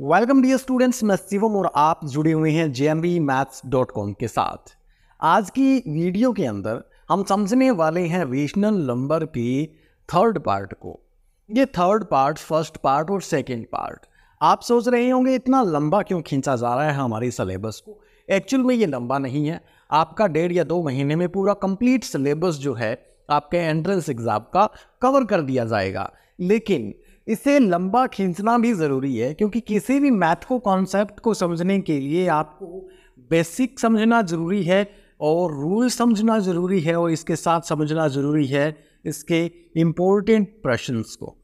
welcome dear students मैं शिवम और आप जुड़े हुए हैं जे मैथ्स डॉट कॉम के साथ आज की वीडियो के अंदर हम समझने वाले हैं रेशनल नंबर के थर्ड पार्ट को ये थर्ड पार्ट फर्स्ट पार्ट और सेकेंड पार्ट आप सोच रहे होंगे इतना लंबा क्यों खींचा जा रहा है हमारे सिलेबस को एक्चुअल में ये लंबा नहीं है आपका डेढ़ या दो महीने में पूरा कंप्लीट सिलेबस जो है आपके एंट्रेंस एग्ज़ाम का कवर कर दिया जाएगा लेकिन इसे लंबा खींचना भी ज़रूरी है क्योंकि किसी भी मैथ को कॉन्सेप्ट को समझने के लिए आपको बेसिक समझना ज़रूरी है और रूल समझना ज़रूरी है और इसके साथ समझना ज़रूरी है इसके इम्पोर्टेंट प्रश्नस को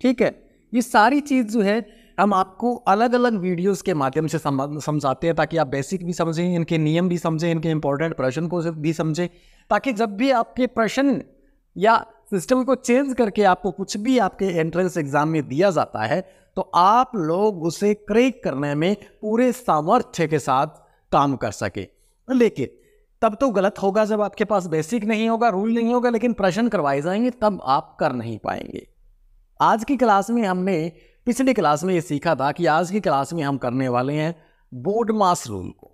ठीक है ये सारी चीज़ जो है हम आपको अलग अलग वीडियोस के माध्यम से समझाते हैं ताकि आप बेसिक भी समझें इनके नियम भी समझें इनके इम्पोर्टेंट प्रश्न को भी समझें ताकि जब भी आपके प्रश्न या सिस्टम को चेंज करके आपको कुछ भी आपके एंट्रेंस एग्जाम में दिया जाता है तो आप लोग उसे क्रेक करने में पूरे सामर्थ्य के साथ काम कर सके लेकिन तब तो गलत होगा जब आपके पास बेसिक नहीं होगा रूल नहीं होगा लेकिन प्रश्न करवाए जाएंगे तब आप कर नहीं पाएंगे आज की क्लास में हमने पिछली क्लास में ये सीखा था कि आज की क्लास में हम करने वाले हैं बोर्ड मास रूल को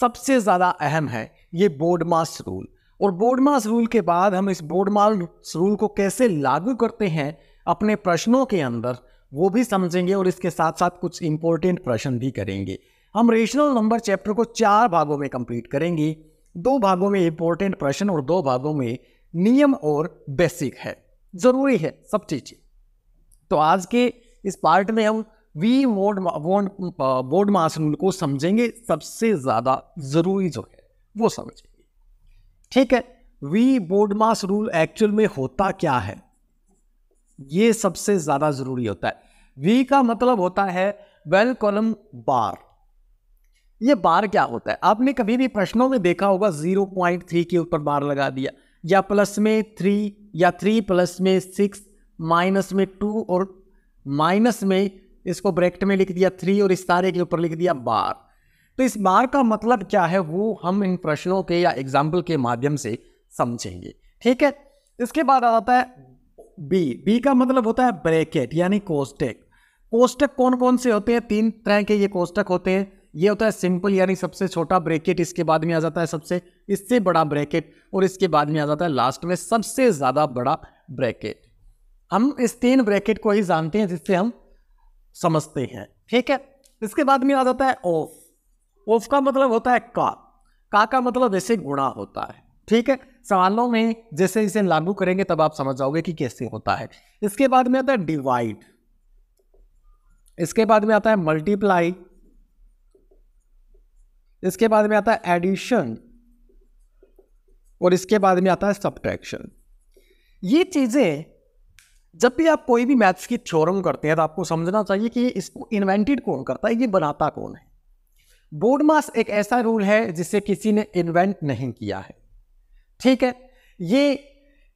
सबसे ज़्यादा अहम है ये बोर्ड मास रूल और बोर्ड मास रूल के बाद हम इस बोर्ड मास रूल को कैसे लागू करते हैं अपने प्रश्नों के अंदर वो भी समझेंगे और इसके साथ साथ कुछ इंपॉर्टेंट प्रश्न भी करेंगे हम रेशनल नंबर चैप्टर को चार भागों में कंप्लीट करेंगे दो भागों में इंपॉर्टेंट प्रश्न और दो भागों में नियम और बेसिक है ज़रूरी है सब चीज़ें तो आज के इस पार्ट में हम वी मोड बोर्ड मास रूल को समझेंगे सबसे ज़्यादा ज़रूरी जो है वो समझें ठीक है V BODMAS rule actual में होता क्या है ये सबसे ज़्यादा ज़रूरी होता है वी का मतलब होता है वेल कॉलम बार ये बार क्या होता है आपने कभी भी प्रश्नों में देखा होगा जीरो पॉइंट थ्री के ऊपर बार लगा दिया या प्लस में थ्री या थ्री प्लस में सिक्स माइनस में टू और माइनस में इसको ब्रैकेट में लिख दिया थ्री और इस तारे के ऊपर लिख दिया बार तो इस बार का मतलब क्या है वो हम इन प्रश्नों के या एग्जाम्पल के माध्यम से समझेंगे ठीक है इसके बाद आता है बी बी का मतलब होता है ब्रैकेट यानी कोस्टेक कोस्टक कौन कौन से होते हैं तीन तरह के ये कोस्टक होते हैं ये होता है सिंपल यानी सबसे छोटा ब्रैकेट इसके बाद में आ जाता है सबसे इससे बड़ा ब्रैकेट और इसके बाद में आ जाता है लास्ट में सबसे ज़्यादा बड़ा ब्रैकेट हम इस तीन ब्रैकेट को ही जानते हैं जिससे हम समझते हैं ठीक है इसके बाद में आ जाता है ऑफ का मतलब होता है का का का मतलब ऐसे गुणा होता है ठीक है सवालों में जैसे इसे लागू करेंगे तब आप समझ जाओगे कि कैसे होता है इसके बाद में आता है डिवाइड इसके बाद में आता है मल्टीप्लाई इसके बाद में आता है एडिशन और इसके बाद में आता है सब्ट्रैक्शन ये चीज़ें जब भी आप कोई भी मैथ्स की थ्योरम करते हैं तो आपको समझना चाहिए कि इसको इन्वेंटेड कौन करता है ये बनाता कौन है बोर्ड मास एक ऐसा रूल है जिसे किसी ने इन्वेंट नहीं किया है ठीक है ये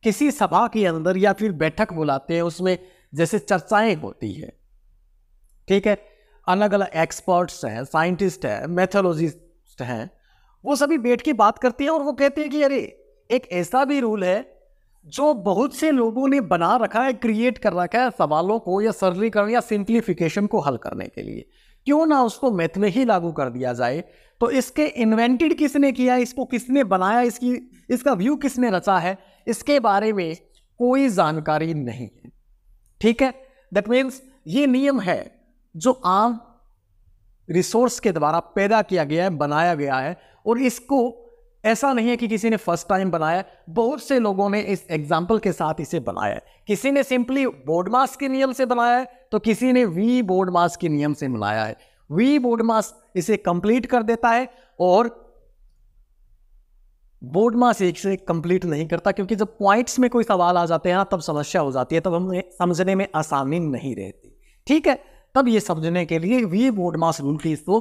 किसी सभा के अंदर या फिर बैठक बुलाते हैं उसमें जैसे चर्चाएं होती है ठीक है अलग अलग एक्सपर्ट्स हैं साइंटिस्ट हैं मैथोलॉजिस्ट हैं वो सभी बैठ के बात करती हैं और वो कहते हैं कि अरे एक ऐसा भी रूल है जो बहुत से लोगों ने बना रखा है क्रिएट कर रखा है सवालों को या सरलीकरण या सिंप्लीफिकेशन को हल करने के लिए क्यों ना उसको मैथ में ही लागू कर दिया जाए तो इसके इन्वेंटेड किसने किया इसको किसने बनाया इसकी इसका व्यू किसने रचा है इसके बारे में कोई जानकारी नहीं है ठीक है दैट मीन्स ये नियम है जो आम रिसोर्स के द्वारा पैदा किया गया है बनाया गया है और इसको ऐसा नहीं है कि किसी ने फर्स्ट टाइम बनाया बहुत से लोगों ने इस एग्जाम्पल के साथ इसे बनाया है किसी ने सिंपली बोर्ड मास के नियम से बनाया है तो किसी ने वी बोर्ड मास के नियम से बनाया है वी बोर्ड मास इसे कंप्लीट कर देता है और बोर्ड मास एक से कंप्लीट नहीं करता क्योंकि जब पॉइंट्स में कोई सवाल आ जाते हैं ना तब समस्या हो जाती है तब हमें समझने में आसानी नहीं रहती ठीक है तब ये समझने के लिए वी बोर्ड मास रूल की इसको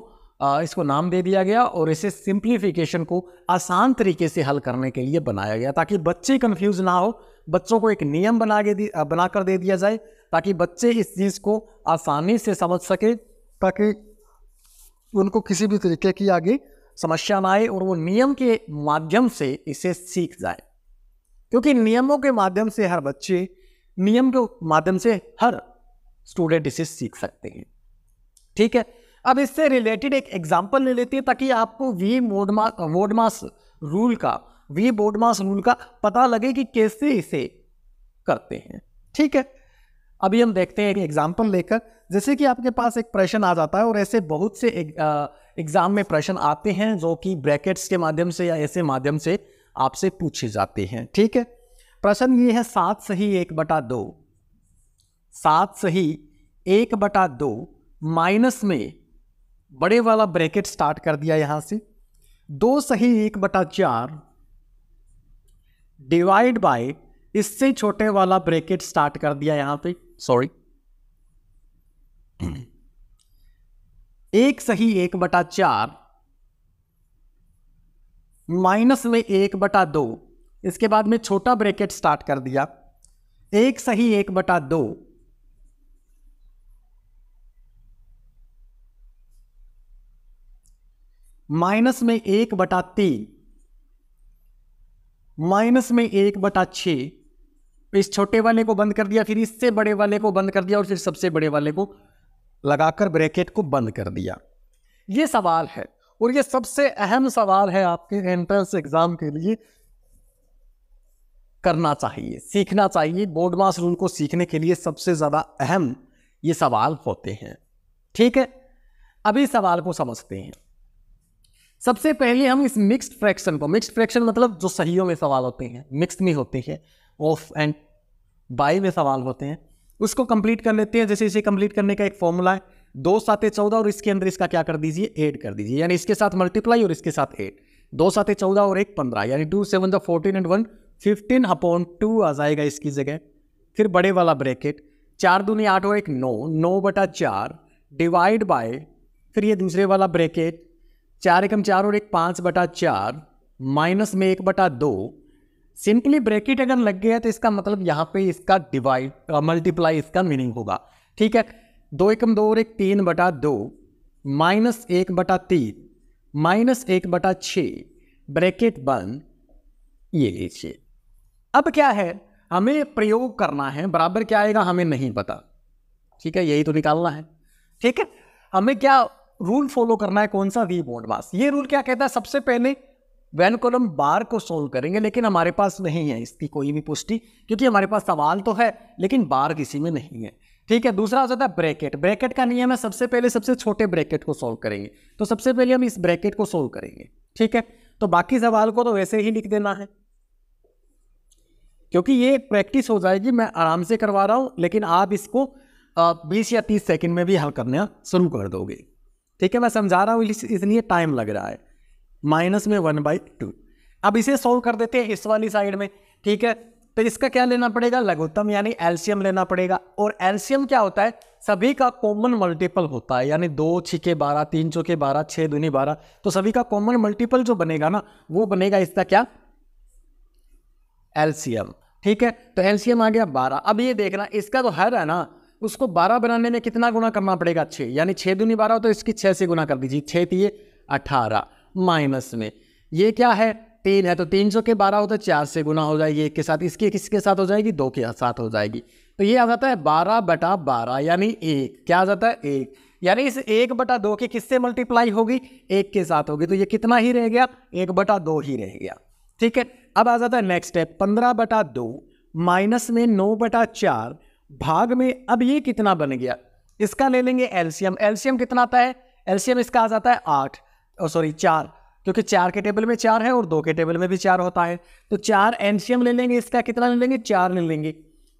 इसको नाम दे दिया गया और इसे सिंप्लीफिकेशन को आसान तरीके से हल करने के लिए बनाया गया ताकि बच्चे कन्फ्यूज़ ना हो बच्चों को एक नियम बना के बना कर दे दिया जाए ताकि बच्चे इस चीज़ को आसानी से समझ सके ताकि उनको किसी भी तरीके की आगे समस्या ना आए और वो नियम के माध्यम से इसे सीख जाए क्योंकि नियमों के माध्यम से हर बच्चे नियम के माध्यम से हर स्टूडेंट इसे सीख सकते हैं ठीक है अब इससे रिलेटेड एक एग्जाम्पल ले लेते हैं ताकि आपको वी मोडमा वोडमास रूल का वी बोडमास रूल का पता लगे कि कैसे इसे करते हैं ठीक है अभी हम देखते हैं एक एग्जाम्पल लेकर जैसे कि आपके पास एक प्रश्न आ जाता है और ऐसे बहुत से एग्जाम में प्रश्न आते हैं जो कि ब्रैकेट्स के माध्यम से या ऐसे माध्यम से आपसे पूछे जाते हैं ठीक है प्रश्न ये है सात सही एक बटा दो सात सही एक बटा दो माइनस में बड़े वाला ब्रैकेट स्टार्ट कर दिया यहाँ से दो सही एक बटा चार डिवाइड बाय इससे छोटे वाला ब्रैकेट स्टार्ट कर दिया यहाँ पे सॉरी एक सही एक बटा चार माइनस में एक बटा दो इसके बाद में छोटा ब्रैकेट स्टार्ट कर दिया एक सही एक बटा दो माइनस में एक बटा तीन माइनस में एक बटा छ इस छोटे वाले को बंद कर दिया फिर इससे बड़े वाले को बंद कर दिया और फिर सबसे बड़े वाले को लगाकर ब्रैकेट को बंद कर दिया ये सवाल है और ये सबसे अहम सवाल है आपके एंट्रेंस एग्जाम के लिए करना चाहिए सीखना चाहिए बोर्ड मास रूल को सीखने के लिए सबसे ज़्यादा अहम ये सवाल होते हैं ठीक है अभी सवाल को समझते हैं सबसे पहले हम इस मिक्स्ड फ्रैक्शन को मिक्स्ड फ्रैक्शन मतलब जो सहियों में सवाल होते हैं मिक्स में होते हैं ऑफ एंड बाई में सवाल होते हैं उसको कंप्लीट कर लेते हैं जैसे इसे कंप्लीट करने का एक फॉर्मूला है दो सातें चौदह और इसके अंदर इसका क्या कर दीजिए एड कर दीजिए यानी इसके साथ मल्टीप्लाई और इसके साथ एड दो सातें चौदह और एक पंद्रह यानी two seven the fourteen and one fifteen upon two आ जाएगा इसकी जगह फिर बड़े वाला ब्रैकेट चार दूनी आठ और एक नौ नौ बटा चार डिवाइड बाय फिर ये दूसरे वाला ब्रैकेट चार एकम चार और एक पाँच बटा चार माइनस में एक बटा दो सिंपली ब्रैकेट अगर लग गया तो इसका मतलब यहाँ पे इसका डिवाइड मल्टीप्लाई इसका मीनिंग होगा ठीक है दो एकम दो और एक तीन बटा दो माइनस एक बटा तीन माइनस एक बटा छः ब्रैकेट बंद ये लीजिए अब क्या है हमें प्रयोग करना है बराबर क्या आएगा हमें नहीं पता ठीक है यही तो निकालना है ठीक है हमें क्या रूल फॉलो करना है कौन सा वी बोर्ड मास ये रूल क्या कहता है सबसे पहले वैन कॉलम बार को सोल्व करेंगे लेकिन हमारे पास नहीं है इसकी कोई भी पुष्टि क्योंकि हमारे पास सवाल तो है लेकिन बार किसी में नहीं है ठीक है दूसरा हो जाता है ब्रैकेट ब्रैकेट का नियम है सबसे पहले सबसे छोटे ब्रैकेट को सोल्व करेंगे तो सबसे पहले हम इस ब्रैकेट को सोल्व करेंगे ठीक है तो बाकी सवाल को तो वैसे ही लिख देना है क्योंकि ये प्रैक्टिस हो जाएगी मैं आराम से करवा रहा हूँ लेकिन आप इसको बीस या तीस सेकेंड में भी हल करना शुरू कर दोगे ठीक है मैं समझा रहा हूँ इसलिए टाइम लग रहा है माइनस में वन बाई टू अब इसे सोल्व कर देते हैं इस वाली साइड में ठीक है तो इसका क्या लेना पड़ेगा लघुत्तम यानी एल्शियम लेना पड़ेगा और एल्शियम क्या होता है सभी का कॉमन मल्टीपल होता है यानी दो छिके बारह तीन चौके बारह छः दूनी बारह तो सभी का कॉमन मल्टीपल जो बनेगा ना वो बनेगा इसका क्या एल्शियम ठीक है तो एल्शियम आ गया बारह अब ये देखना इसका तो हर है ना उसको बारह बनाने में कितना गुना करना पड़ेगा छः यानी छः दूनी बारह तो इसकी छः से गुना कर दीजिए छः थी अठारह माइनस में ये क्या है तीन है तो तीन सौ के बारह हो तो चार से गुना हो जाएगी एक के साथ इसकी किसके साथ हो जाएगी दो के साथ हो जाएगी तो ये आ जाता है बारह बटा बारह यानी एक क्या आ जाता है एक यानी इस एक बटा दो की किससे मल्टीप्लाई होगी एक के साथ होगी तो ये कितना ही रह गया एक बटा दो ही रह गया ठीक है अब आ जाता है नेक्स्ट स्टेप पंद्रह बटा दो माइनस में नौ बटा चार भाग में अब ये कितना बन गया इसका ले लेंगे एल्शियम एल्शियम कितना आता है एल्शियम इसका आ जाता है आठ और सॉरी चार क्योंकि चार के टेबल में चार है और दो के टेबल में भी चार होता है तो चार एल्शियम ले लेंगे इसका कितना ले लेंगे चार ले लेंगे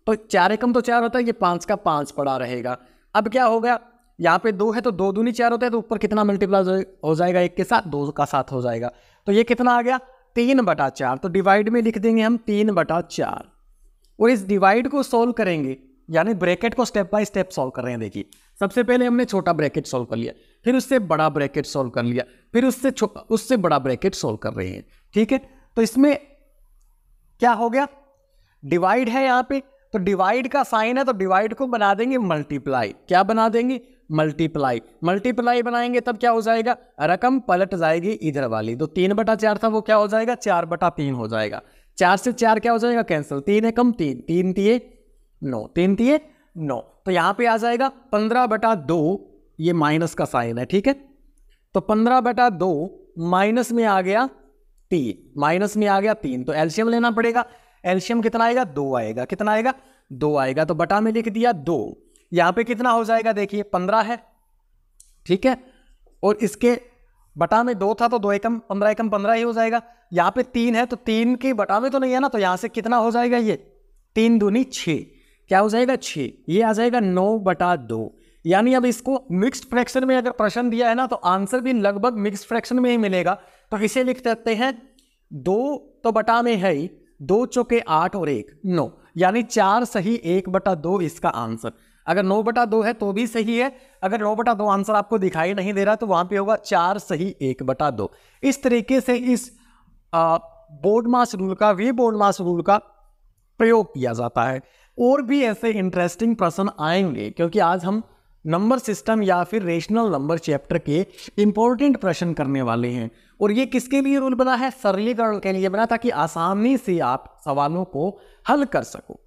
तो चार एकम तो चार होता है ये पाँच का पाँच पड़ा रहेगा अब क्या होगा यहाँ पे दो है तो दो दूनी चार होता है तो ऊपर कितना मल्टीप्लाई हो जाएगा एक के साथ दो का साथ हो जाएगा तो ये कितना आ गया तीन बटा चार तो डिवाइड में लिख देंगे हम तीन बटा चार और इस डिवाइड को सोल्व करेंगे यानी ब्रैकेट को स्टेप बाय स्टेप सॉल्व कर रहे हैं देखिए सबसे पहले हमने छोटा ब्रैकेट सॉल्व कर लिया फिर उससे बड़ा ब्रैकेट सॉल्व कर लिया फिर उससे उससे बड़ा ब्रैकेट सॉल्व कर रहे हैं ठीक है तो इसमें क्या हो गया डिवाइड है यहाँ पे तो डिवाइड का साइन है तो डिवाइड को बना देंगे मल्टीप्लाई क्या बना देंगे मल्टीप्लाई मल्टीप्लाई बनाएंगे तब क्या हो जाएगा रकम पलट जाएगी इधर वाली तो तीन बटा चार था वो क्या हो जाएगा चार बटा तीन हो जाएगा चार से चार क्या हो जाएगा कैंसिल तीन एकम तीन तीन तीन नौ तीन तीन नौ तो यहाँ पे आ जाएगा पंद्रह बटा दो ये माइनस का साइन है ठीक है तो पंद्रह बटा दो माइनस में आ गया तीन माइनस में आ गया तीन तो एल्शियम लेना पड़ेगा एल्शियम कितना आएगा दो आएगा कितना आएगा दो आएगा तो बटा में लिख दिया दो यहाँ पे कितना हो जाएगा देखिए पंद्रह है ठीक है और इसके बटा में दो था तो दो एकम पंद्रह एकम पंद्रह ही हो जाएगा यहाँ पे तीन है तो तीन के बटा में तो नहीं है ना तो यहाँ से कितना हो जाएगा ये तीन दूनी छः क्या हो जाएगा छः ये आ जाएगा नौ बटा दो यानी अब इसको मिक्स्ड फ्रैक्शन में अगर प्रश्न दिया है ना तो आंसर भी लगभग मिक्स्ड फ्रैक्शन में ही मिलेगा तो इसे लिख सकते हैं दो तो बटा में है ही दो चौके आठ और एक नौ यानी चार सही एक बटा दो इसका आंसर अगर नौ बटा दो है तो भी सही है अगर नौ बटा दो आंसर आपको दिखाई नहीं दे रहा तो वहाँ पे होगा चार सही एक बटा दो इस तरीके से इस बोर्ड मास रूल का वे बोर्ड मास रूल का प्रयोग किया जाता है और भी ऐसे इंटरेस्टिंग प्रश्न आएंगे क्योंकि आज हम नंबर सिस्टम या फिर रेशनल नंबर चैप्टर के इंपॉर्टेंट प्रश्न करने वाले हैं और ये किसके लिए रूल बना है सरलीकरण के लिए बना ताकि आसानी से आप सवालों को हल कर सको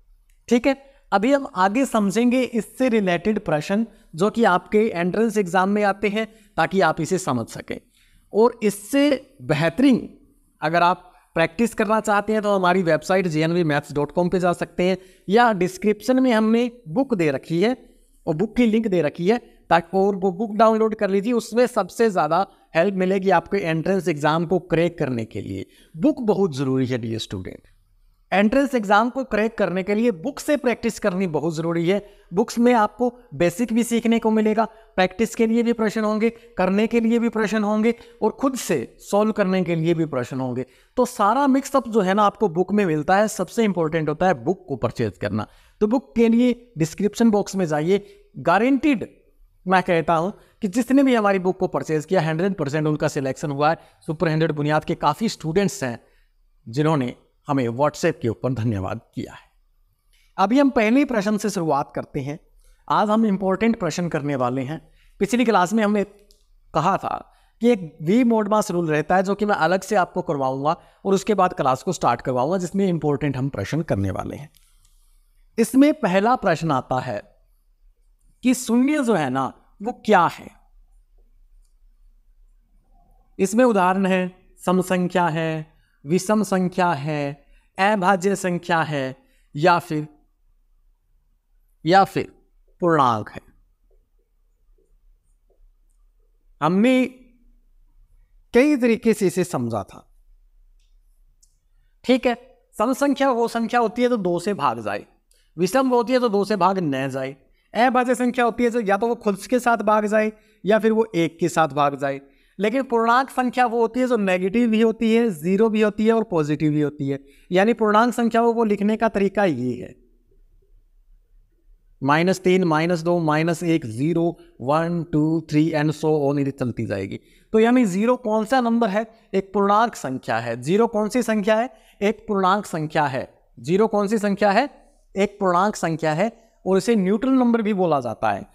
ठीक है अभी हम आगे समझेंगे इससे रिलेटेड प्रश्न जो कि आपके एंट्रेंस एग्ज़ाम में आते हैं ताकि आप इसे समझ सकें और इससे बेहतरीन अगर आप प्रैक्टिस करना चाहते हैं तो हमारी website J N V maths dot com पर जा सकते हैं या डिस्क्रिप्शन में हमने बुक दे रखी है और बुक की लिंक दे रखी है ताकि और वो बुक डाउनलोड कर लीजिए उसमें सबसे ज़्यादा हेल्प मिलेगी आपके एंट्रेंस एग्ज़ाम को क्रैक करने के लिए बुक बहुत ज़रूरी है डी स्टूडेंट एंट्रेंस एग्जाम को क्रैक करने के लिए बुक से प्रैक्टिस करनी बहुत ज़रूरी है बुक्स में आपको बेसिक भी सीखने को मिलेगा प्रैक्टिस के लिए भी प्रश्न होंगे करने के लिए भी प्रश्न होंगे और खुद से सॉल्व करने के लिए भी प्रश्न होंगे तो सारा मिक्सअप जो है ना आपको बुक में मिलता है सबसे इंपॉर्टेंट होता है बुक को परचेज करना तो बुक के लिए डिस्क्रिप्शन बॉक्स में जाइए गारंटीड मैं कहता हूँ कि जिसने भी हमारी बुक को परचेज किया हंड्रेड परसेंट उनका सिलेक्शन हुआ है सुपर हंड्रेड बुनियाद के काफ़ी स्टूडेंट्स हैं जिन्होंने हमें व्हाट्सएप के ऊपर धन्यवाद किया है अभी हम पहले प्रश्न से शुरुआत करते हैं आज हम इम्पोर्टेंट प्रश्न करने वाले हैं पिछली क्लास में हमने कहा था कि एक वी मास रूल रहता है जो कि मैं अलग से आपको करवाऊंगा और उसके बाद क्लास को स्टार्ट करवाऊंगा जिसमें इम्पोर्टेंट हम प्रश्न करने वाले हैं इसमें पहला प्रश्न आता है कि शून्य जो है ना वो क्या है इसमें उदाहरण है समसंख्या है विषम संख्या है अभाज्य संख्या है या फिर या फिर पूर्णांक है हमने कई तरीके से इसे समझा था ठीक है सम संख्या वो संख्या होती है तो दो से भाग जाए विषम होती है तो दो से भाग न जाए अभाज्य संख्या होती है तो या तो वो खुद के साथ भाग जाए या फिर वो एक के साथ भाग जाए लेकिन पूर्णांक संख्या वो होती है जो नेगेटिव भी होती है ज़ीरो भी होती है और पॉजिटिव भी होती है यानी पूर्णांक संख्या को वो लिखने का तरीका ये है माइनस तीन माइनस दो माइनस एक zero one two three and so on यदि चलती जाएगी तो यानी ज़ीरो कौन सा नंबर है एक पूर्णांक संख्या है ज़ीरो कौन सी संख्या है एक पूर्णांक संख्या है ज़ीरो कौन सी संख्या है एक पूर्णांक संख्या है और इसे न्यूट्रल नंबर भी बोला जाता है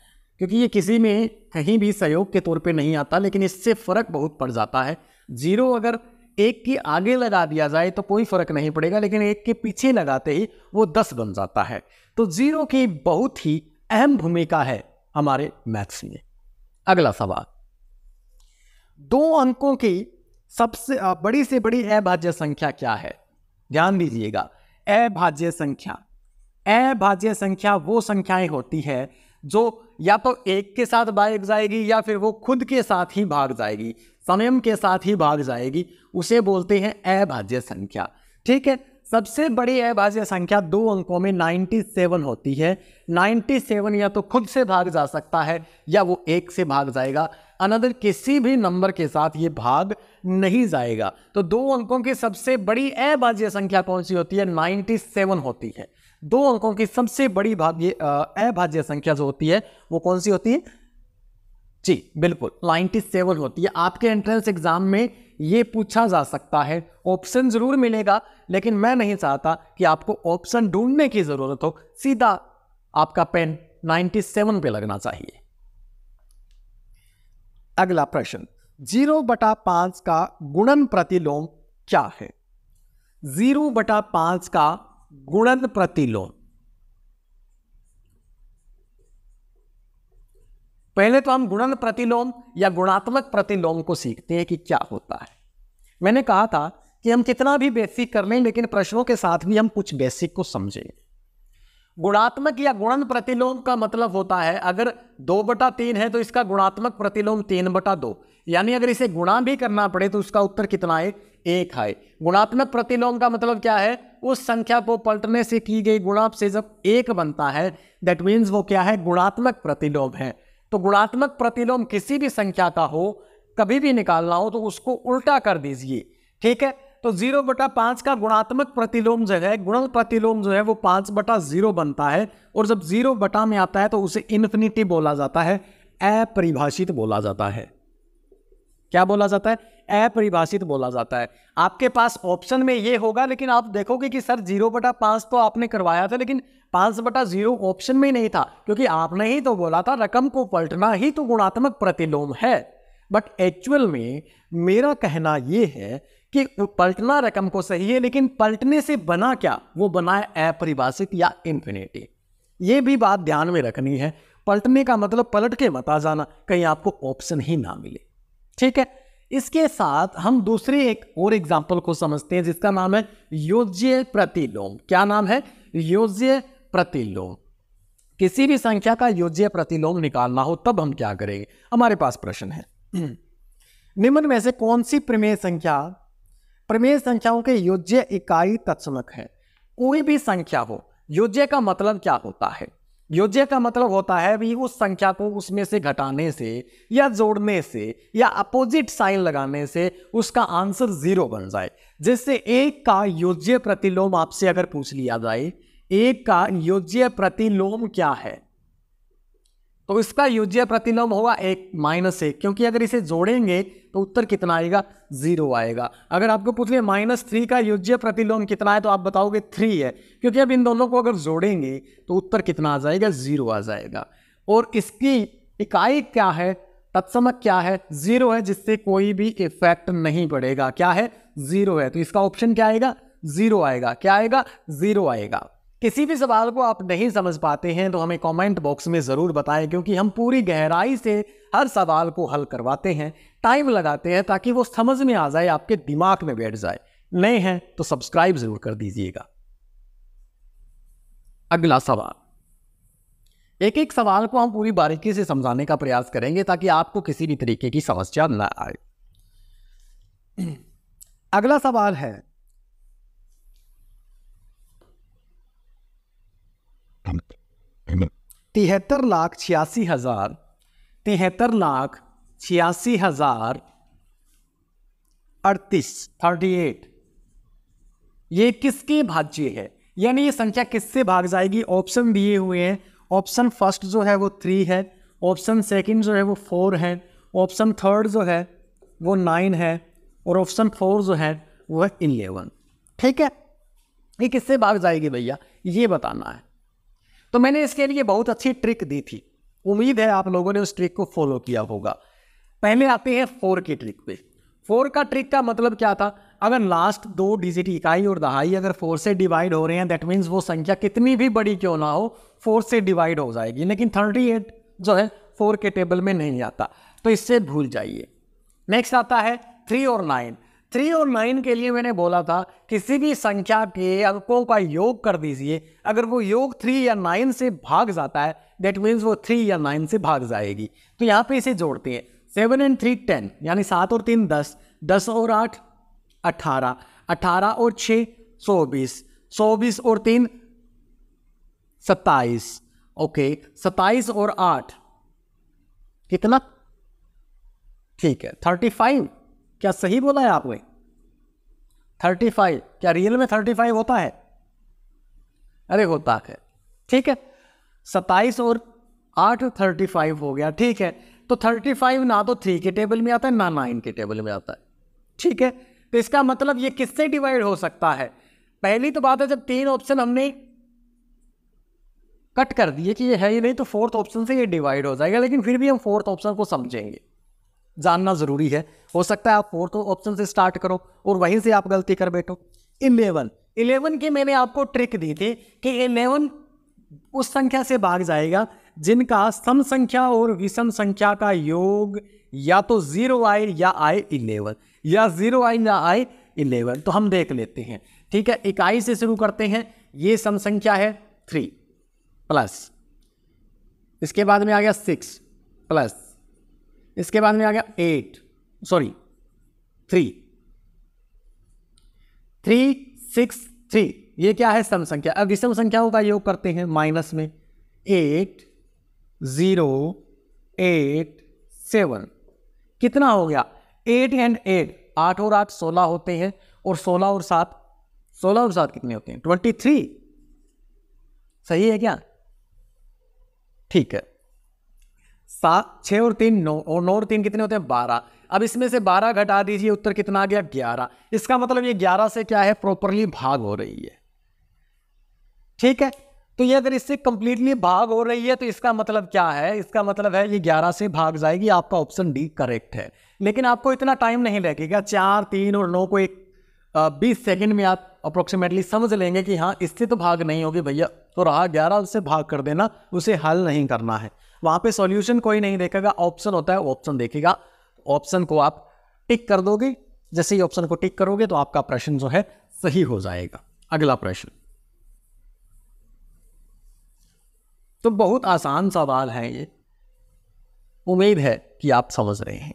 क्योंकि ये किसी में कहीं भी सहयोग के तौर पे नहीं आता लेकिन इससे फ़र्क बहुत पड़ जाता है जीरो अगर एक के आगे लगा दिया जाए तो कोई फ़र्क नहीं पड़ेगा लेकिन एक के पीछे लगाते ही वो दस बन जाता है तो जीरो की बहुत ही अहम भूमिका है हमारे मैथ्स में अगला सवाल दो अंकों की सबसे बड़ी से बड़ी अभाज्य संख्या क्या है ध्यान दीजिएगा अभाज्य संख्या अभाज्य संख्या वो संख्याएं होती है जो या तो एक के साथ भाग जाएगी या फिर वो खुद के साथ ही भाग जाएगी स्वयं के साथ ही भाग जाएगी उसे बोलते हैं अभाज्य संख्या ठीक है सबसे बड़ी अभाज्य संख्या दो अंकों में 97 होती है 97 या तो खुद से भाग जा सकता है या वो एक से भाग जाएगा अनदर किसी भी नंबर के साथ ये भाग नहीं जाएगा तो दो अंकों की सबसे बड़ी अभाज्य संख्या कौन सी होती है 97 होती है दो अंकों की सबसे बड़ी भाग्य अभाज्य संख्या जो होती है वो कौन सी होती है जी बिल्कुल 97 होती है आपके एंट्रेंस एग्जाम में ये पूछा जा सकता है ऑप्शन जरूर मिलेगा लेकिन मैं नहीं चाहता कि आपको ऑप्शन ढूंढने की ज़रूरत हो सीधा आपका पेन 97 पे लगना चाहिए अगला प्रश्न जीरो बटा पांच का गुणन प्रतिलोम क्या है जीरो बटा पांच का गुणन प्रतिलोम पहले तो हम गुणन प्रतिलोम या गुणात्मक प्रतिलोम को सीखते हैं कि क्या होता है मैंने कहा था कि हम कितना भी बेसिक कर लें लेकिन प्रश्नों के साथ भी हम कुछ बेसिक को समझेंगे गुणात्मक या गुणन प्रतिलोम का मतलब होता है अगर दो बटा तीन है तो इसका गुणात्मक प्रतिलोम तीन बटा दो यानी अगर इसे गुणा भी करना पड़े तो उसका उत्तर कितना है एक है गुणात्मक प्रतिलोम का मतलब क्या है उस संख्या को पलटने से की गई गुणा से जब एक बनता है दैट मीन्स वो क्या है गुणात्मक प्रतिलोम है तो गुणात्मक प्रतिलोम किसी भी संख्या का हो कभी भी निकालना हो तो उसको उल्टा कर दीजिए ठीक है तो जीरो बटा पाँच का गुणात्मक प्रतिलोम जो है गुणन प्रतिलोम जो है वो पाँच बटा जीरो बनता है और जब जीरो बटा में आता है तो उसे इन्फिनिटी बोला जाता है अपरिभाषित बोला जाता है क्या बोला जाता है अपरिभाषित बोला जाता है आपके पास ऑप्शन में ये होगा लेकिन आप देखोगे कि सर जीरो बटा पाँच तो आपने करवाया था लेकिन पाँच बटा जीरो ऑप्शन में नहीं था क्योंकि आपने ही तो बोला था रकम को पलटना ही तो गुणात्मक प्रतिलोम है बट एक्चुअल में मेरा कहना ये है कि पलटना रकम को सही है लेकिन पलटने से बना क्या वो बना है अपरिभाषित या इन्फिनेटी ये भी बात ध्यान में रखनी है पलटने का मतलब पलट के मत आ जाना कहीं आपको ऑप्शन ही ना मिले ठीक है इसके साथ हम दूसरे एक और एग्जाम्पल को समझते हैं जिसका नाम है योज्य प्रतिलोम क्या नाम है योज्य प्रतिलोम किसी भी संख्या का योज्य प्रतिलोम निकालना हो तब हम क्या करेंगे हमारे पास प्रश्न है निम्न में से कौन सी प्रमेय संख्या प्रमेय संख्याओं के योज्य इकाई तत्समक है कोई भी संख्या हो योज्य का मतलब क्या होता है योज्य का मतलब होता है भी उस संख्या को उसमें से घटाने से या जोड़ने से या अपोजिट साइन लगाने से उसका आंसर जीरो बन जाए जिससे एक का योज्य प्रतिलोम आपसे अगर पूछ लिया जाए एक का योज्य प्रतिलोम क्या है तो इसका युज्य प्रतिलोम होगा एक माइनस एक क्योंकि अगर इसे जोड़ेंगे तो उत्तर कितना आएगा जीरो आएगा अगर आपको पूछ लिया माइनस थ्री का युज्य प्रतिलोम कितना है तो आप बताओगे थ्री है क्योंकि अब इन दोनों को अगर जोड़ेंगे तो उत्तर कितना आ जाएगा जीरो आ जाएगा और इसकी इकाई क्या है तत्समक क्या है जीरो है जिससे कोई भी इफेक्ट नहीं पड़ेगा क्या है जीरो है तो इसका ऑप्शन क्या आएगा जीरो आएगा क्या आएगा जीरो आएगा किसी भी सवाल को आप नहीं समझ पाते हैं तो हमें कमेंट बॉक्स में ज़रूर बताएं क्योंकि हम पूरी गहराई से हर सवाल को हल करवाते हैं टाइम लगाते हैं ताकि वो समझ में आ जाए आपके दिमाग में बैठ जाए नए हैं तो सब्सक्राइब ज़रूर कर दीजिएगा अगला सवाल एक एक सवाल को हम पूरी बारीकी से समझाने का प्रयास करेंगे ताकि आपको किसी भी तरीके की समस्या ना आए अगला सवाल है तिहत्तर लाख छियासी हज़ार तिहत्तर लाख छियासी हज़ार अड़तीस थर्टी एट ये किसके भाज्य है यानी ये संख्या किससे भाग जाएगी ऑप्शन दिए हुए हैं ऑप्शन फर्स्ट जो है वो थ्री है ऑप्शन सेकंड जो है वो फोर है ऑप्शन थर्ड जो है वो नाइन है और ऑप्शन फोर जो है वो है इलेवन ठीक है ये किससे भाग जाएगी भैया ये बताना है तो मैंने इसके लिए बहुत अच्छी ट्रिक दी थी उम्मीद है आप लोगों ने उस ट्रिक को फॉलो किया होगा पहले आते हैं फोर की ट्रिक पे फोर का ट्रिक का मतलब क्या था अगर लास्ट दो डिजिट इकाई और दहाई अगर फोर से डिवाइड हो रहे हैं दैट मीन्स वो संख्या कितनी भी बड़ी क्यों ना हो फोर से डिवाइड हो जाएगी लेकिन थर्टी एट जो है फोर के टेबल में नहीं आता तो इससे भूल जाइए नेक्स्ट आता है थ्री और नाइन थ्री और नाइन के लिए मैंने बोला था किसी भी संख्या के अंकों का योग कर दीजिए अगर वो योग थ्री या नाइन से भाग जाता है दैट मीन्स वो थ्री या नाइन से भाग जाएगी तो यहाँ पे इसे जोड़ते हैं सेवन एंड थ्री टेन यानी सात और तीन दस दस और आठ अट्ठारह अट्ठारह और छः चौबीस चौबीस और तीन सत्ताईस ओके सत्ताईस और आठ कितना ठीक है थर्टी फाइव क्या सही बोला है आपने थर्टी फाइव क्या रियल में थर्टी फाइव होता है अरे होता है ठीक है सत्ताईस और आठ थर्टी फाइव हो गया ठीक है तो थर्टी फाइव ना तो थ्री के टेबल में आता है ना नाइन के टेबल में आता है ठीक है तो इसका मतलब ये किससे डिवाइड हो सकता है पहली तो बात है जब तीन ऑप्शन हमने कट कर दिए कि ये है ही नहीं तो फोर्थ ऑप्शन से ये डिवाइड हो जाएगा लेकिन फिर भी हम फोर्थ ऑप्शन को समझेंगे जानना ज़रूरी है हो सकता है आप फोर्थ तो ऑप्शन से स्टार्ट करो और वहीं से आप गलती कर बैठो इलेवन इलेवन की मैंने आपको ट्रिक दी थी कि इलेवन उस संख्या से भाग जाएगा जिनका सम संख्या और विषम संख्या का योग या तो जीरो आए या आए इलेवन या जीरो आए या आए इलेवन तो हम देख लेते हैं ठीक है इकाई से शुरू करते हैं ये सम संख्या है थ्री प्लस इसके बाद में आ गया सिक्स प्लस इसके बाद में आ गया eight sorry three three six three ये क्या है सम संख्या अब विषम संख्याओं का योग करते हैं माइनस में एट ज़ीरो एट सेवन कितना हो गया एट एंड एट आठ और आठ सोलह होते हैं और सोलह और सात सोलह और सात कितने होते हैं ट्वेंटी थ्री सही है क्या ठीक है सात छः और तीन नौ और नौ और तीन कितने होते हैं बारह अब इसमें से बारह घटा दीजिए उत्तर कितना आ गया ग्यारह इसका मतलब ये ग्यारह से क्या है प्रॉपरली भाग हो रही है ठीक है तो ये अगर इससे कंप्लीटली भाग हो रही है तो इसका मतलब क्या है इसका मतलब है ये ग्यारह से भाग जाएगी आपका ऑप्शन डी करेक्ट है लेकिन आपको इतना टाइम नहीं लगेगा चार तीन और नौ को एक बीस सेकेंड में आप अप्रोक्सीमेटली समझ लेंगे कि हाँ इससे तो भाग नहीं होगी भैया तो राह ग्यारह उससे भाग कर देना उसे हल नहीं करना है वहाँ पे सॉल्यूशन कोई नहीं देखेगा ऑप्शन होता है ऑप्शन देखेगा ऑप्शन को आप टिक कर दोगे जैसे ही ऑप्शन को टिक करोगे तो आपका प्रश्न जो है सही हो जाएगा अगला प्रश्न तो बहुत आसान सवाल है ये उम्मीद है कि आप समझ रहे हैं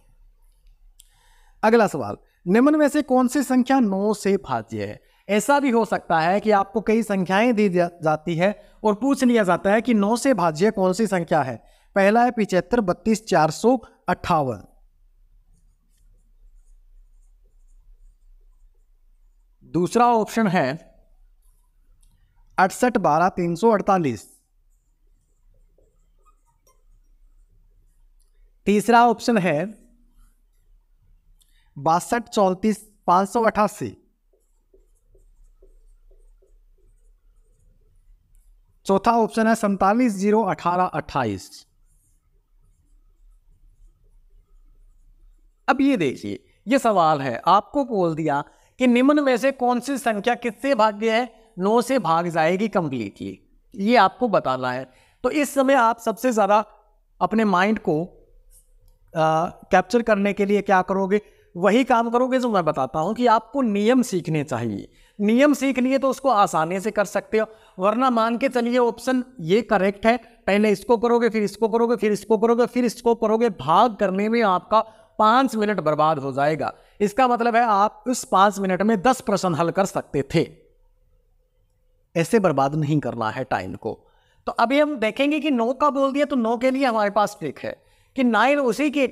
अगला सवाल निम्न में से कौन सी संख्या नौ से भाज्य है ऐसा भी हो सकता है कि आपको कई संख्याएं दी जाती है और पूछ लिया जाता है कि नौ से भाज्य कौन सी संख्या है पहला है पिचहत्तर बत्तीस चार सौ अट्ठावन दूसरा ऑप्शन है अड़सठ बारह तीन सौ अड़तालीस तीसरा ऑप्शन है बासठ चौंतीस पाँच सौ अठासी चौथा ऑप्शन है सैतालीस जीरो अठारह अट्ठाईस अब ये देखिए ये सवाल है आपको बोल दिया कि निम्न में से कौन सी संख्या किससे भाग्य है नौ से भाग जाएगी कंप्लीटली ये आपको बताना है तो इस समय आप सबसे ज़्यादा अपने माइंड को कैप्चर करने के लिए क्या करोगे वही काम करोगे जो मैं बताता हूं कि आपको नियम सीखने चाहिए नियम सीख लिए तो उसको आसानी से कर सकते हो वरना मान के चलिए ऑप्शन ये करेक्ट है पहले इसको करोगे फिर इसको करोगे फिर इसको करोगे फिर इसको करोगे भाग करने में आपका पाँच मिनट बर्बाद हो जाएगा इसका मतलब है आप उस पाँच मिनट में दस प्रश्न हल कर सकते थे ऐसे बर्बाद नहीं करना है टाइम को तो अभी हम देखेंगे कि नो का बोल दिया तो नो के लिए हमारे पास ट्रिक है कि नाइन उसी के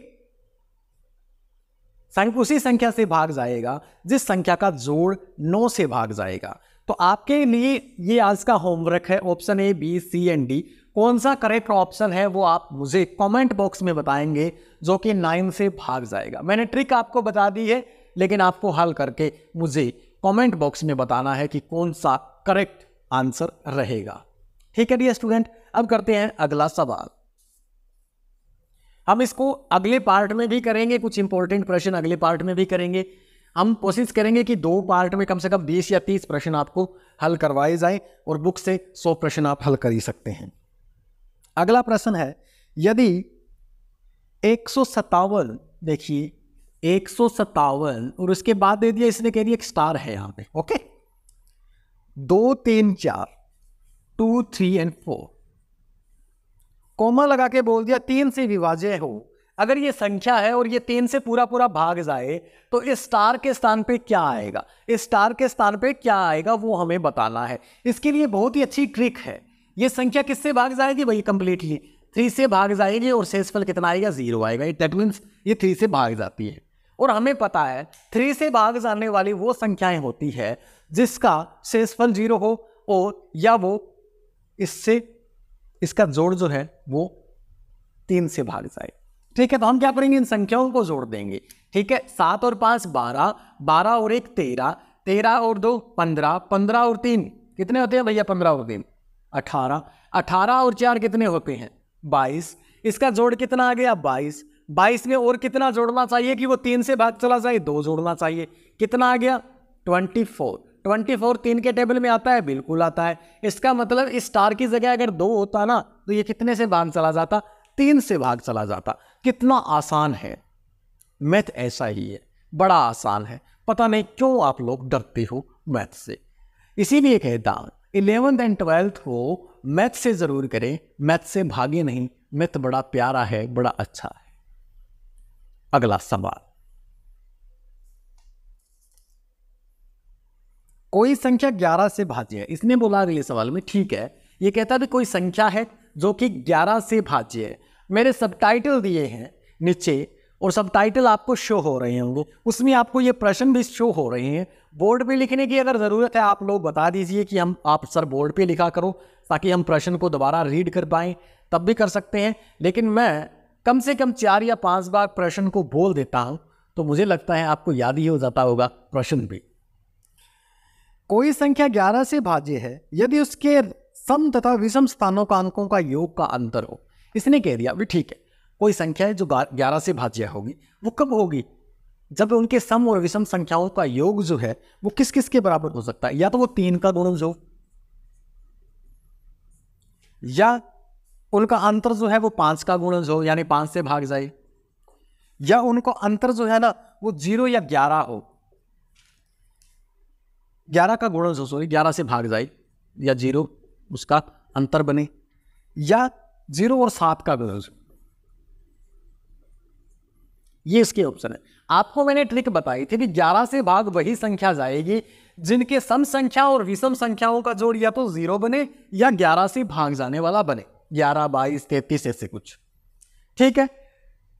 संख्या उसी संख्या से भाग जाएगा जिस संख्या का जोड़ नौ से भाग जाएगा तो आपके लिए ये आज का होमवर्क है option A B C and D कौन सा करेक्ट ऑप्शन है वो आप मुझे कमेंट बॉक्स में बताएंगे जो कि नाइन से भाग जाएगा मैंने ट्रिक आपको बता दी है लेकिन आपको हल करके मुझे कमेंट बॉक्स में बताना है कि कौन सा करेक्ट आंसर रहेगा ठीक है डी स्टूडेंट अब करते हैं अगला सवाल हम इसको अगले पार्ट में भी करेंगे कुछ इंपॉर्टेंट प्रश्न अगले पार्ट में भी करेंगे हम कोशिश करेंगे कि दो पार्ट में कम से कम बीस या तीस प्रश्न आपको हल करवाए जाएं और बुक से सौ प्रश्न आप हल कर ही सकते हैं अगला प्रश्न है यदि एक सौ सतावन देखिए एक सौ सतावन और उसके बाद दे दिया इसने कह दिया एक स्टार है यहाँ पे ओके दो तीन चार two three and four comma लगा के बोल दिया तीन से विभाज्य हो अगर ये संख्या है और ये तीन से पूरा पूरा भाग जाए तो इस स्टार के स्थान पे क्या आएगा इस स्टार के स्थान पे क्या आएगा वो हमें बताना है इसके लिए बहुत ही अच्छी ट्रिक है ये संख्या किससे भाग जाएगी भाई कंप्लीटली थ्री से भाग जाएगी और सेसफल कितना आएगा जीरो आएगा दैट मीन्स ये थ्री से भाग जाती है और हमें पता है थ्री से भाग जाने वाली वो संख्याएं होती है जिसका सेसफल जीरो हो और या वो इससे इसका जोड़ जो है वो तीन से भाग जाए ठीक है तो हम क्या करेंगे इन संख्याओं को जोड़ देंगे ठीक है सात और पाँच बारह बारह और एक तेरह तेरह और दो पंद्रह पंद्रह और तीन कितने होते हैं भैया पंद्रह और तीन अठारह अठारह और चार कितने होते हैं बाईस इसका जोड़ कितना आ गया बाईस बाईस में और कितना जोड़ना चाहिए कि वो तीन से भाग चला जाए दो जोड़ना चाहिए कितना आ गया ट्वेंटी फोर ट्वेंटी फोर तीन के टेबल में आता है बिल्कुल आता है इसका मतलब इस स्टार की जगह अगर दो होता ना तो ये कितने से भाग चला जाता तीन से भाग चला जाता कितना आसान है मैथ ऐसा ही है बड़ा आसान है पता नहीं क्यों आप लोग डरते हो मैथ से इसीलिए कहता हूँ इलेवेंथ एंड ट्वेल्थ हो मैथ से ज़रूर करें मैथ से भागे नहीं मैथ बड़ा प्यारा है बड़ा अच्छा है अगला सवाल कोई संख्या ग्यारह से भाज्य है इसने बोला अगले सवाल में ठीक है ये कहता भी कोई संख्या है जो कि ग्यारह से भाज्य है मेरे सब दिए हैं नीचे और सब आपको शो हो रहे होंगे उसमें आपको ये प्रश्न भी शो हो रहे हैं बोर्ड पे लिखने की अगर ज़रूरत है आप लोग बता दीजिए कि हम आप सर बोर्ड पे लिखा करो ताकि हम प्रश्न को दोबारा रीड कर पाएँ तब भी कर सकते हैं लेकिन मैं कम से कम चार या पाँच बार प्रश्न को बोल देता हूँ तो मुझे लगता है आपको याद ही हो जाता होगा प्रश्न भी कोई संख्या 11 से भाज्य है यदि उसके सम तथा विषम स्थानों का अंकों का योग का अंतर हो इसने कह दिया अभी ठीक है कोई संख्या है जो ग्यारह से भाज्य होगी वो कब होगी जब उनके सम और विषम संख्याओं का योग जो है वो किस किस के बराबर हो सकता है या तो वो तीन का गुणज हो या उनका अंतर जो है वो पांच का गुणज हो यानी पांच से भाग जाए या उनको अंतर जो है ना वो जीरो या ग्यारह हो ग्यारह का गुणन जो सॉरी ग्यारह से भाग जाए या जीरो उसका अंतर बने या जीरो और सात का गुणन ये इसके ऑप्शन है आपको मैंने ट्रिक बताई थी कि ग्यारह से भाग वही संख्या जाएगी जिनके सम संख्या और विषम संख्याओं का जोड़ या तो जीरो बने या ग्यारह से भाग जाने वाला बने ग्यारह बाईस तैतीस ऐसे कुछ ठीक है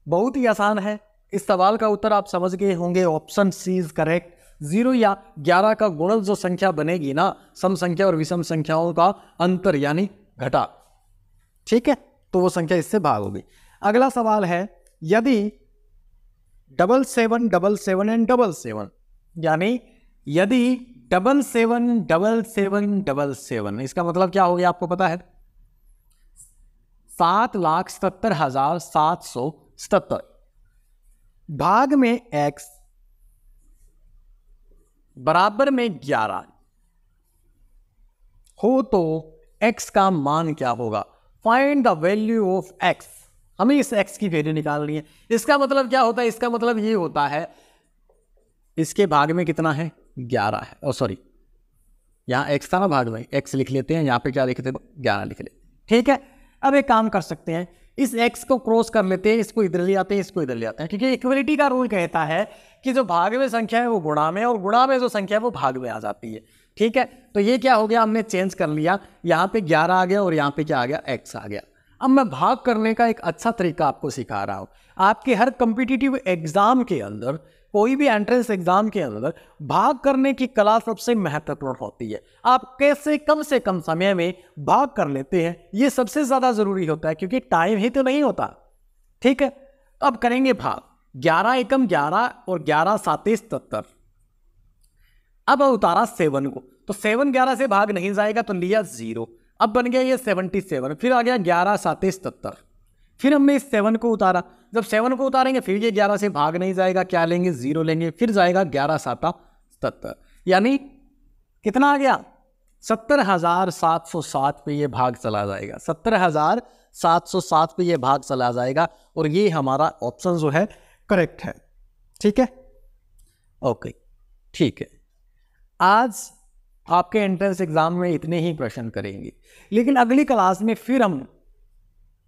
बहुत ही आसान है इस सवाल का उत्तर आप समझ गए होंगे option C is correct zero या ग्यारह का गुणल जो संख्या बनेगी ना सम संख्या और विषम संख्याओं का अंतर यानी घटा ठीक है तो वो संख्या इससे भाग होगी अगला सवाल है यदि double seven double seven and double seven यानी यदि double seven double seven double seven इसका मतलब क्या हो गया आपको पता है सात लाख सत्तर हजार सात सौ सत्तर भाग में एक्स बराबर में ग्यारह हो तो x का मान क्या होगा find the value of x हमें इस x की वैल्यू निकालनी है इसका मतलब क्या होता है इसका मतलब ये होता है इसके भाग में कितना है ग्यारह है ओ oh, सॉरी यहाँ x था ना भाग में x लिख लेते हैं यहाँ पे क्या लिखते हैं ग्यारह लिख लेते ठीक है अब एक काम कर सकते हैं इस एक्स को क्रॉस कर लेते हैं इसको इधर ले आते हैं इसको इधर ले आते हैं क्योंकि इक्वलिटी का रूल कहता है कि जो भाग में संख्या है वो गुणा में और गुणा में जो संख्या है वो भाग में आ जाती है ठीक है तो ये क्या हो गया हमने चेंज कर लिया यहाँ पे ग्यारह आ गया और यहाँ पे क्या आ गया एक्स आ गया अब मैं भाग करने का एक अच्छा तरीका आपको सिखा रहा हूँ आपके हर कम्पिटिटिव एग्ज़ाम के अंदर कोई भी एंट्रेंस एग्जाम के अंदर भाग करने की कला सबसे महत्वपूर्ण होती है आप कैसे कम से कम समय में भाग कर लेते हैं ये सबसे ज़्यादा ज़रूरी होता है क्योंकि टाइम ही तो नहीं होता ठीक है तो अब करेंगे भाग ग्यारह एकम ग्यारह और ग्यारह सात सतर अब उतारा सेवन को तो सेवन ग्यारह से भाग नहीं जाएगा तो लिया जीरो अब बन गया ये सेवनटी सेवन फिर आ गया ग्यारह सात सतर फिर हमने इस सेवन को उतारा जब सेवन को उतारेंगे फिर ये ग्यारह से भाग नहीं जाएगा क्या लेंगे जीरो लेंगे फिर जाएगा ग्यारह सात सत्तर यानी कितना आ गया सत्तर हज़ार सात सौ सात पे ये भाग चला जाएगा सत्तर हज़ार सात सौ सात पे ये भाग चला जाएगा और ये हमारा ऑप्शन जो है करेक्ट है ठीक है ओके ठीक है आज आपके एंट्रेंस एग्ज़ाम में इतने ही प्रश्न करेंगे लेकिन अगली क्लास में फिर हम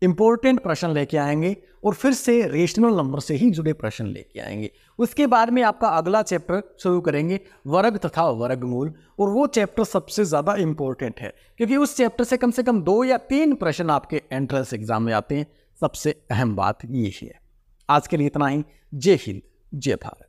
इंपॉर्टेंट प्रश्न लेके आएंगे और फिर से रेशनल नंबर से ही जुड़े प्रश्न लेके आएंगे उसके बाद में आपका अगला चैप्टर शुरू करेंगे वर्ग तथा वर्गमूल और वो चैप्टर सबसे ज़्यादा इंपॉर्टेंट है क्योंकि उस चैप्टर से कम से कम दो या तीन प्रश्न आपके एंट्रेंस एग्जाम में आते हैं सबसे अहम बात ये है आज के लिए इतना ही जय हिंद जय भारत